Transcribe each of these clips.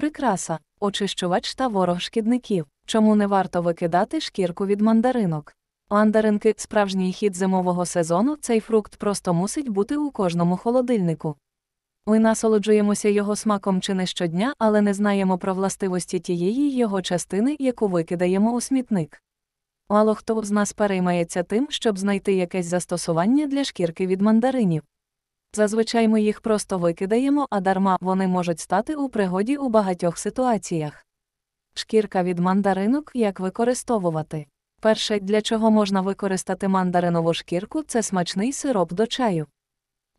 Прикраса, очищувач та ворог шкідників. Чому не варто викидати шкірку від мандаринок? Мандаринки, справжній хід зимового сезону, цей фрукт просто мусить бути у кожному холодильнику. Ми насолоджуємося його смаком чи не щодня, але не знаємо про властивості тієї його частини, яку викидаємо у смітник. Мало хто з нас переймається тим, щоб знайти якесь застосування для шкірки від мандаринів. Зазвичай ми їх просто викидаємо, а дарма вони можуть стати у пригоді у багатьох ситуаціях. Шкірка від мандаринок як використовувати. Перше, для чого можна використати мандаринову шкірку, це смачний сироп до чаю.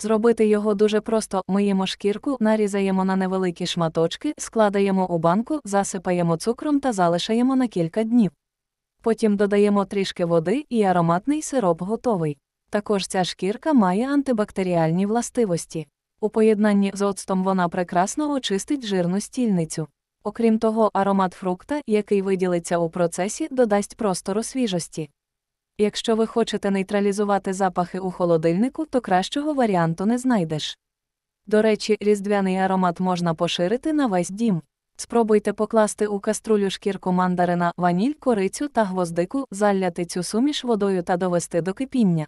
Зробити його дуже просто миємо шкірку, нарізаємо на невеликі шматочки, складаємо у банку, засипаємо цукром та залишаємо на кілька днів. Потім додаємо трішки води і ароматний сироп готовий. Також ця шкірка має антибактеріальні властивості. У поєднанні з оцтом вона прекрасно очистить жирну стільницю. Окрім того, аромат фрукта, який виділиться у процесі, додасть простору свіжості. Якщо ви хочете нейтралізувати запахи у холодильнику, то кращого варіанту не знайдеш. До речі, різдвяний аромат можна поширити на весь дім. Спробуйте покласти у каструлю шкірку мандарина, ваніль, корицю та гвоздику, залляти цю суміш водою та довести до кипіння.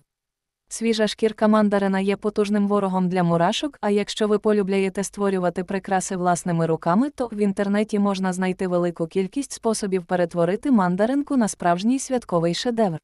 Свіжа шкірка мандарина є потужним ворогом для мурашок, а якщо ви полюбляєте створювати прикраси власними руками, то в інтернеті можна знайти велику кількість способів перетворити мандаринку на справжній святковий шедевр.